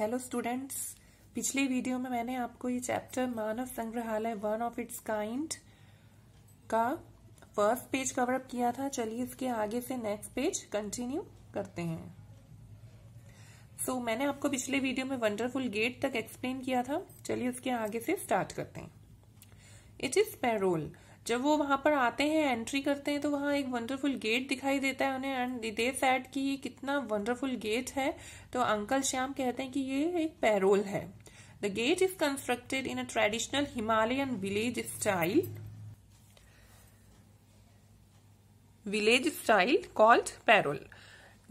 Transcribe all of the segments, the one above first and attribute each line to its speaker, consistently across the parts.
Speaker 1: Hello students पिछले video में मैंने आपको ये chapter Manav Sangrahalaya one of its kind का फर्स्ट पेज कवर अप किया था चलिए इसके आगे से नेक्स्ट पेज कंटिन्यू करते हैं सो so, मैंने आपको पिछले वीडियो में वंडरफुल गेट तक एक्सप्लेन किया था चलिए उसके आगे से स्टार्ट करते हैं इट इज पेरोल जब वो वहां पर आते हैं एंट्री करते हैं तो वहाँ एक वंडरफुल गेट दिखाई देता है उन्हें एंड दे सैड कि ये कितना वंडरफुल गेट है तो अंकल श्याम कहते हैं कि ये एक पैरोल है the gate is constructed in a traditional Himalayan village style village style called पैरोल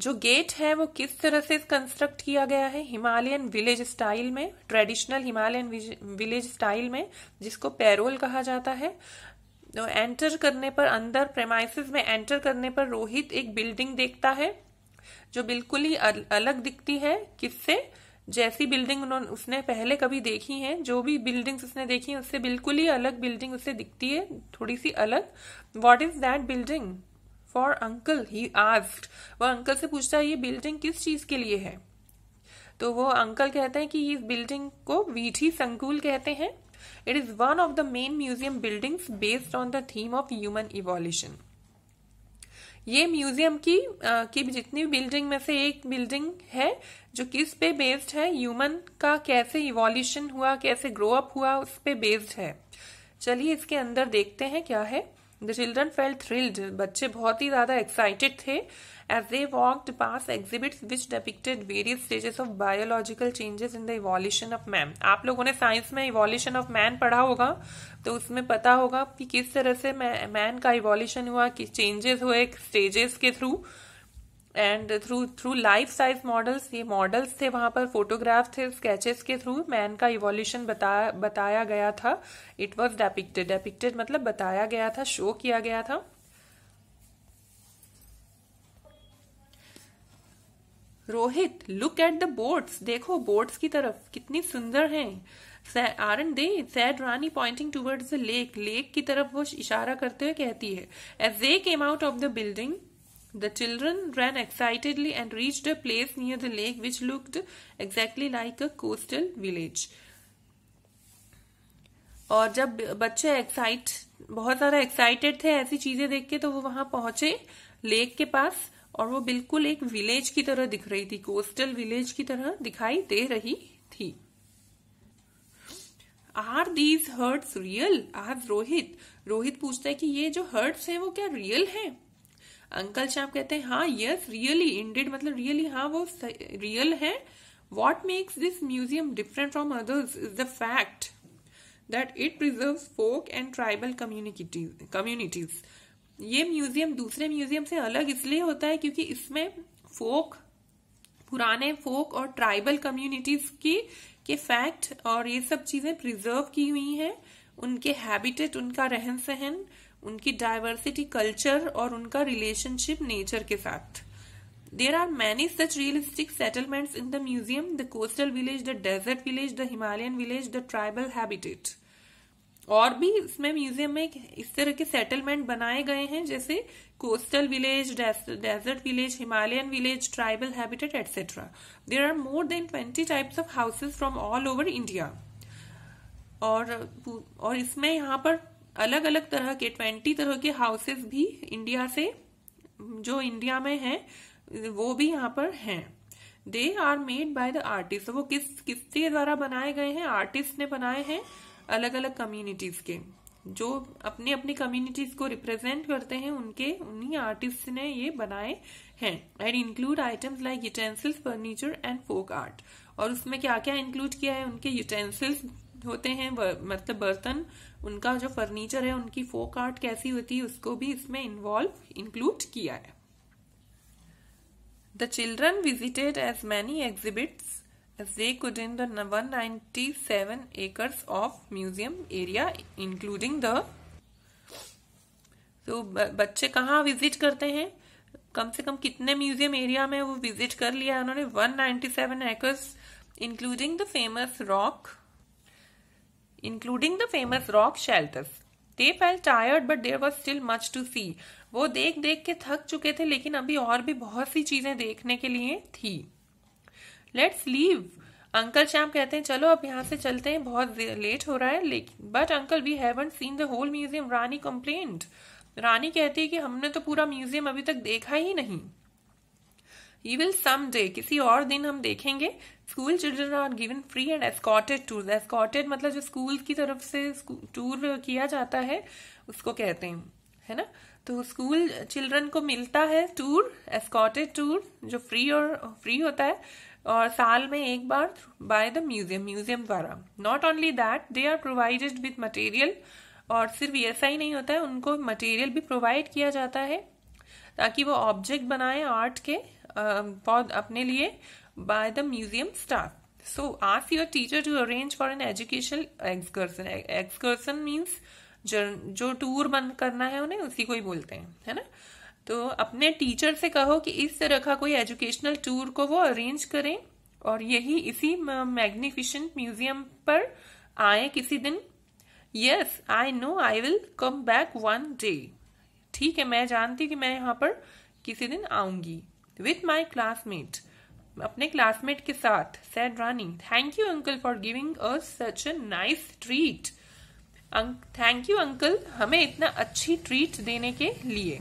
Speaker 1: जो गेट है वो किस तरह से कंस्ट्रक्ट किया गया है हिमालयन विलेज स्टाइल में ट्रेडिशनल हिमालयन विलेज स्टाइल में जिसको पैरोल कहा जाता है एंटर तो करने पर अंदर प्रेमाइसिस में एंटर करने पर रोहित एक बिल्डिंग देखता है जो बिल्कुल ही अलग दिखती है किससे जैसी बिल्डिंग उन्होंने उसने पहले कभी देखी है जो भी बिल्डिंग्स उसने देखी है उससे बिल्कुल ही अलग बिल्डिंग उससे दिखती है थोड़ी सी अलग what is that building for uncle he asked वह अंकल से पूछता है ये बिल्डिंग किस चीज के लिए है तो वो अंकल कहते हैं कि इस बिल्डिंग को वीठी संकुल कहते हैं It is one of the main museum buildings based on the theme of human evolution. ये म्यूजियम की आ, की जितनी बिल्डिंग में से एक बिल्डिंग है जो किस पे बेस्ड है ह्यूमन का कैसे इवोल्यूशन हुआ कैसे ग्रो अप हुआ उस पे बेस्ड है चलिए इसके अंदर देखते हैं क्या है द चिल्ड्रन फेल थ्रिल्ड बच्चे बहुत ही ज्यादा एक्साइटेड थे as they walked past exhibit which depicted various stages of biological changes in the evolution of man आप लोगों ने साइंस में इवॉल्यूशन ऑफ मैन पढ़ा होगा तो उसमें पता होगा कि किस तरह से मैन का इवोल्यूशन हुआ किस चेंजेस हुए स्टेजेस के through and through through life size models ये मॉडल्स थे वहां पर फोटोग्राफ थे स्केचेस के थ्रू मैन का इवोल्यूशन बता, बताया गया था इट वॉज डेपिक्टेड डेपिक्टेड मतलब बताया गया था शो किया गया था Rohit look at the boats देखो बोट्स की तरफ कितनी सुंदर हैं आरन they said Rani pointing towards the lake lake की तरफ वो इशारा करते हुए कहती है as they came out of the building The children ran excitedly and reached a place near the lake which looked exactly like a coastal village. और जब बच्चे एक्साइट बहुत सारा एक्साइटेड थे ऐसी चीजें देख के तो वो वहां पहुंचे लेक के पास और वो बिल्कुल एक विलेज की तरह दिख रही थी कोस्टल विलेज की तरह दिखाई दे रही थी आर दीज हर्ट्स रियल आज रोहित रोहित पूछता है कि ये जो हर्ट्स हैं वो क्या रियल हैं? अंकल श्याम कहते हैं हाँ यस रियली इंडेड मतलब रियली हाँ वो रियल है what makes this museum different from others is the fact that it preserve folk and tribal communities ये म्यूजियम दूसरे म्यूजियम से अलग इसलिए होता है क्योंकि इसमें फोक पुराने फोक और ट्राइबल कम्युनिटीज की के फैक्ट और ये सब चीजें प्रिजर्व की हुई हैं उनके हैबिटेट उनका रहन सहन उनकी डाइवर्सिटी कल्चर और उनका रिलेशनशिप नेचर के साथ there are many such realistic settlements in the museum the coastal village the desert village the Himalayan village the tribal habitat और भी इसमें म्यूजियम में इस तरह के सेटलमेंट बनाए गए हैं जैसे coastal village desert village Himalayan village tribal habitat etcetera there are more than twenty types of houses from all over India और और इसमें यहाँ पर अलग अलग तरह के ट्वेंटी तरह के हाउसेस भी इंडिया से जो इंडिया में हैं वो भी यहाँ पर हैं they are made by the artist वो किस किसके द्वारा बनाए गए हैं आर्टिस्ट ने बनाए हैं अलग अलग कम्युनिटीज के जो अपनी अपनी कम्युनिटीज को रिप्रेजेंट करते हैं उनके उन्हीं आर्टिस्ट ने ये बनाए हैं and include items like utensils furniture and folk art और उसमें क्या क्या इंक्लूड किया है उनके यूटेंसिल्स होते हैं मतलब बर्तन उनका जो फर्नीचर है उनकी फोक आर्ट कैसी होती है उसको भी इसमें इन्वॉल्व इंक्लूड किया है the children visited as many exhibits as they could in ninety seven acres of museum area including the तो बच्चे कहाँ विजिट करते हैं कम से कम कितने म्यूजियम एरिया में वो विजिट कर लिया है उन्होंने 197 acres including the famous rock including the famous rock shelters. They felt tired, but there was still much to see. वो देख देख के थक चुके थे लेकिन अभी और भी बहुत सी चीजें देखने के लिए थी लेट्स लीव अंकल श्याम कहते हैं चलो अब यहाँ से चलते हैं बहुत लेट हो रहा है लेकिन but uncle we haven't seen the whole museum Rani complaint Rani कहती है कि हमने तो पूरा म्यूजियम अभी तक देखा ही नहीं यू विल सम डे किसी और दिन हम देखेंगे school children are given free and escorted tour escorted मतलब जो स्कूल की तरफ से टूर किया जाता है उसको कहते हैं है ना तो स्कूल चिल्ड्रन को मिलता है टूर एस्कॉटेड टूर जो फ्री और फ्री होता है और साल में एक बार बाय द म्यूजियम म्यूजियम द्वारा not only that they are provided with material और सिर्फ ऐसा ही नहीं होता है उनको मटेरियल भी प्रोवाइड किया जाता है ताकि वो ऑब्जेक्ट बनाए आर्ट के फॉर um, अपने लिए by the museum staff so ask your teacher to arrange for an educational excursion excursion means जो टूर बंद करना है उन्हें उसी को ही बोलते हैं है ना तो अपने टीचर से कहो कि इस तरह का कोई एजुकेशनल टूर को वो अरेंज करें और यही इसी मैग्निफिशेंट म्यूजियम पर आए किसी दिन yes I know I will come back one day ठीक है मैं जानती कि मैं यहाँ पर किसी दिन आऊंगी विथ माई क्लासमेट अपने क्लासमेट के साथ said Rani thank you uncle for giving us such a nice treat thank you uncle हमें इतना अच्छी ट्रीट देने के लिए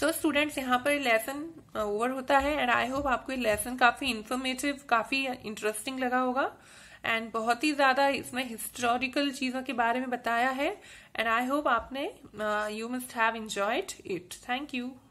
Speaker 1: सो so, स्टूडेंट्स यहाँ पर लेसन ओवर uh, होता है एंड आई होप आपको ये लेसन काफी इंफॉर्मेटिव काफी इंटरेस्टिंग लगा होगा एंड बहुत ही ज़्यादा इसमें हिस्टोरिकल चीज़ों के बारे में बताया है एंड आई होप आपने you must have enjoyed it thank you